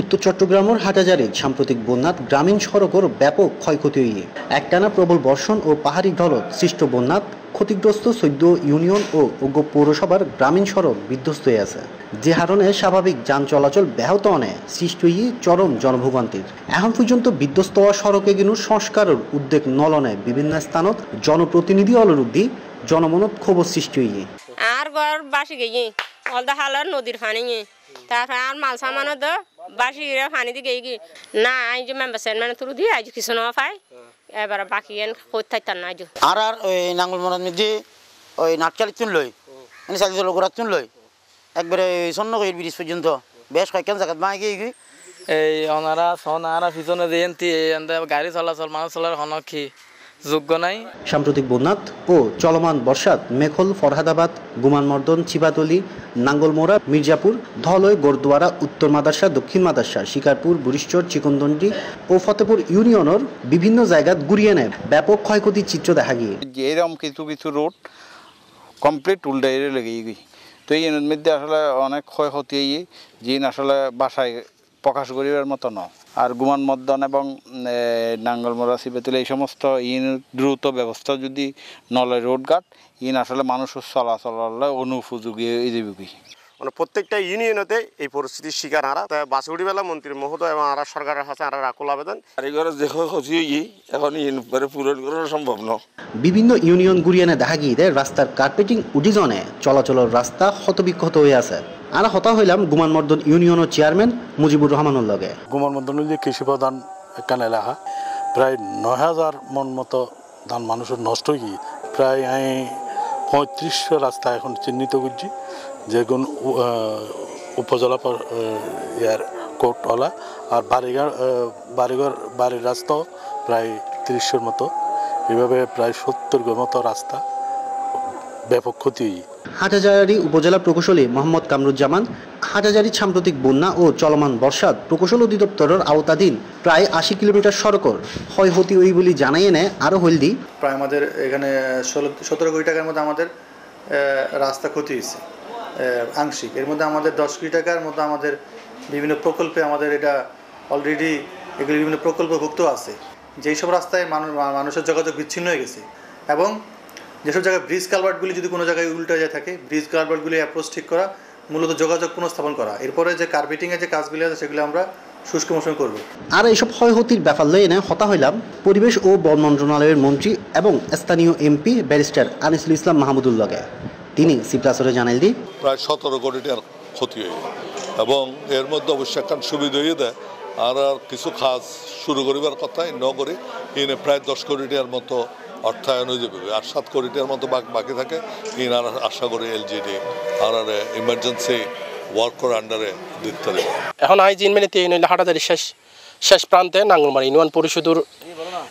উত্তর চট্টগ্রামের হাটাজারে সাম্প্রতিক বন্যাত গ্রামীণ সড়কের ব্যাপক ক্ষয়ক্ষতি হইয়ে একটানা প্রবল বর্ষণ ও পাহাড়ি ঢলত সৃষ্ট বন্যাত ক্ষতিগ্রস্ত সৈদ্য ইউনিয়ন ও অজ্ঞ পৌরসভার গ্রামীণ সড়ক বিধ্বস্ত হয়ে আছে যে হারণে স্বাভাবিক যান চলাচল ব্যাহত অনে সৃষ্ট হইয়ে চরম জনভোগান্তির এখন পর্যন্ত বিধ্বস্ত হওয়া সড়কে কিন্তু সংস্কারের উদ্যোগ নলনে বিভিন্ন স্থানত জনপ্রতিনিধি অলরুদ্ধি জনমনত খবর সৃষ্টি হইয়ে আর বাসি গিয়ে হালার নদীর ফানি তারপরে আর মাল তো বাসিরা ফানি দিকে গিয়ে না আই মেম্বার চেয়ারম্যান তুলু দিয়ে আজ কিছু না পাই এবার বাকি এন খোঁজ থাকতাম না আজ আর আর ওই নাঙ্গল মরাদ মিদি ওই নাটকালি চুন লই মানে সাজি জল গোড়া চুন লই একবারে সন্ন কই ব্রিজ পর্যন্ত বেশ কয়েকখান জায়গা বাঁ গিয়ে গিয়ে এই অনারা সনারা পিছনে দিয়ে গাড়ি চলাচল মানুষ চলার হনক্ষী যোগ্য নাই সাম্প্রতিক বন্যাত ও চলমান বর্ষাত মেখল ফরহাদাবাদ গুমানমর্দন ছিপাতলি নাঙ্গলমোড়া মির্জাপুর ধলয় গোরদুয়ারা উত্তর মাদাসা দক্ষিণ মাদাসা শিকারপুর বুড়িশ্বর চিকনদন্ডি ও ফতেপুর ইউনিয়নের বিভিন্ন জায়গাত গুড়িয়ে নেয় ব্যাপক ক্ষয়ক্ষতির চিত্র দেখা গিয়ে এরকম কিছু কিছু রোড কমপ্লিট উল্টাইরে লেগে গিয়ে তো এই মধ্যে আসলে অনেক ক্ষয়ক্ষতি যে আসলে বাসায় প্রকাশ করিবার মতো ন আর গুমান মদ্দন এবং নাঙ্গলমোড়া সিবেতুল এই সমস্ত ইন দ্রুত ব্যবস্থা যদি নলে রোডঘাট ইন আসলে মানুষের চলাচল অনুপযোগী এই দেবী মানে প্রত্যেকটা ইউনিয়নতে এই পরিস্থিতির শিকার হারা তাই বেলা মন্ত্রী মহোদয় এবং আরা সরকারের কাছে আরা আকুল আবেদন এখন পূরণ করা সম্ভব নয় বিভিন্ন ইউনিয়ন গুড়িয়ানে দেখা গিয়ে রাস্তার কার্পেটিং উডিজনে চলাচলের রাস্তা ক্ষতবিক্ষত হয়ে আছে আর হতা হইলাম গুমানমর্দন ইউনিয়নের চেয়ারম্যান মুজিবুর রহমানের লগে গুমানমর্দন যে কৃষি প্রধান একখান এলাকা প্রায় নয় হাজার মন মতো ধান মানুষের নষ্ট হয়ে প্রায় পঁয়ত্রিশশো রাস্তা এখন চিহ্নিত করছি যেগুন উপজেলা ইয়ার কোর্টওয়ালা আর বাড়িঘর বাড়িঘর বাড়ির রাস্তাও প্রায় তিরিশের মতো এভাবে প্রায় সত্তর মতো রাস্তা ব্যাপক ক্ষতি হাটাজারি উপজেলা প্রকৌশলী মোহাম্মদ কামরুজ্জামান হাটাজারি সাম্প্রতিক বন্যা ও চলমান বর্ষাত প্রকৌশল অধিদপ্তরের আওতাধীন প্রায় আশি কিলোমিটার সড়কর ক্ষয়ক্ষতি ওই বলি জানাই নেয় আরও হলদি প্রায় আমাদের এখানে ষোলো সতেরো কোটি টাকার মতো আমাদের রাস্তা ক্ষতি হয়েছে আংশিক এর মধ্যে আমাদের দশ কোটি টাকার মতো আমাদের বিভিন্ন প্রকল্পে আমাদের এটা অলরেডি এগুলি বিভিন্ন প্রকল্পভুক্ত আছে যেই সব রাস্তায় মানুষের যোগাযোগ বিচ্ছিন্ন হয়ে গেছে এবং যেসব জায়গায় ব্রিজ কালভার্টগুলি যদি কোনো জায়গায় উল্টে যায় থাকে ব্রিজ কালভার্টগুলি অ্যাপ্রোচ ঠিক করা মূলত যোগাযোগ পুনঃস্থাপন করা এরপরে যে কার্পেটিংয়ের যে কাজগুলি আছে সেগুলো আমরা শুষ্ক মৌসুমে করব আর এইসব ক্ষয়ক্ষতির ব্যাপার লয়ে হতা হইলাম পরিবেশ ও বন মন্ত্রণালয়ের মন্ত্রী এবং স্থানীয় এমপি ব্যারিস্টার আনিসুল ইসলাম মাহমুদুল্লাহকে তিনি সিপ্লাসরে জানাল দি প্রায় সতেরো কোটি টাকার ক্ষতি হয়ে এবং এর মধ্যে অবশ্য একটা সুবিধা হয়ে দেয় আর আর কিছু কাজ শুরু করিবার কথা ন করে এনে প্রায় দশ কোটি টাকার মতো অর্থায়ন হয়ে যাবে আর সাত কোটি টাকার মতো বাকি থাকে ইন আর আশা করে এলজিডি আর আর ইমার্জেন্সি করার আন্ডারে দিতে এখন আইজিন মেনে তিন হাটাজারি শেষ শেষ প্রান্তে নাঙ্গলমারি ইউনিয়ন পরিষদের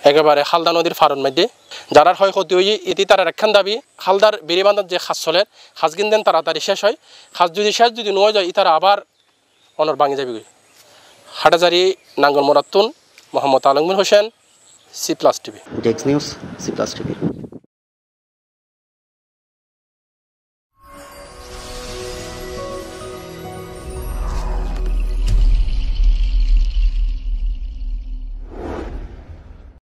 একেবারে হালদা নদীর ফারণ মধ্যে যারার হয় ক্ষতি হয়ে এটি তার একখান দাবি হালদার বেরিবান্ধার যে খাস চলে খাস কিনতেন তাড়াতাড়ি শেষ হয় খাস যদি শেষ যদি নয় যায় তারা আবার অনর ভাঙে যাবে হাটাজারি নাঙ্গল মোরাত্তুন Mohammad Alamul Hossain C plus TV ডেক্স নিউজ সি প্লাস টিভি